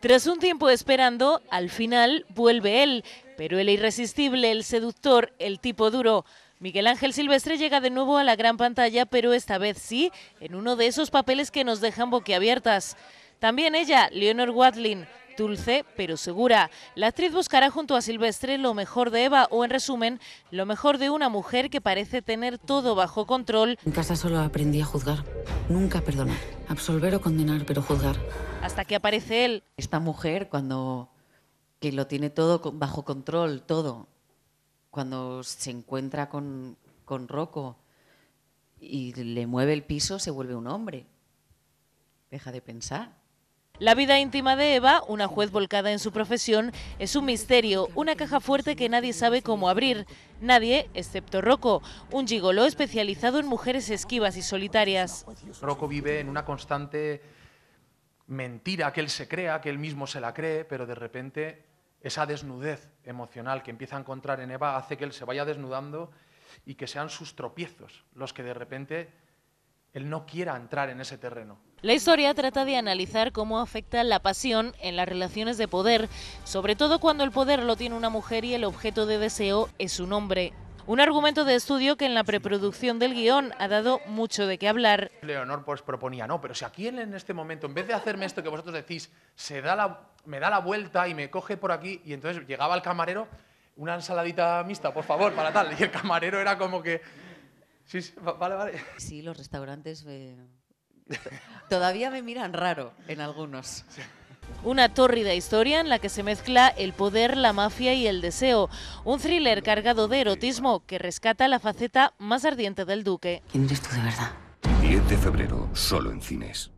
Tras un tiempo esperando, al final vuelve él, pero el irresistible, el seductor, el tipo duro. Miguel Ángel Silvestre llega de nuevo a la gran pantalla, pero esta vez sí, en uno de esos papeles que nos dejan boquiabiertas. También ella, Leonor Watling, Dulce pero segura. La actriz buscará junto a Silvestre lo mejor de Eva o, en resumen, lo mejor de una mujer que parece tener todo bajo control. En casa solo aprendí a juzgar, nunca perdonar, absolver o condenar, pero juzgar. Hasta que aparece él. Esta mujer cuando que lo tiene todo bajo control, todo, cuando se encuentra con, con Rocco y le mueve el piso, se vuelve un hombre. Deja de pensar. La vida íntima de Eva, una juez volcada en su profesión, es un misterio, una caja fuerte que nadie sabe cómo abrir. Nadie, excepto Rocco, un gigoló especializado en mujeres esquivas y solitarias. Rocco vive en una constante mentira que él se crea, que él mismo se la cree, pero de repente esa desnudez emocional que empieza a encontrar en Eva hace que él se vaya desnudando y que sean sus tropiezos los que de repente él no quiera entrar en ese terreno. La historia trata de analizar cómo afecta la pasión en las relaciones de poder, sobre todo cuando el poder lo tiene una mujer y el objeto de deseo es un hombre. Un argumento de estudio que en la preproducción del guión ha dado mucho de qué hablar. Leonor pues proponía, no, pero si aquí en este momento, en vez de hacerme esto que vosotros decís, se da la, me da la vuelta y me coge por aquí, y entonces llegaba el camarero, una ensaladita mixta, por favor, para tal, y el camarero era como que... Sí, sí vale, vale. Sí, los restaurantes... Eh, Todavía me miran raro en algunos. Una tórrida historia en la que se mezcla el poder, la mafia y el deseo. Un thriller cargado de erotismo que rescata la faceta más ardiente del duque. ¿Quién eres tú de verdad? 10 de febrero, solo en cines.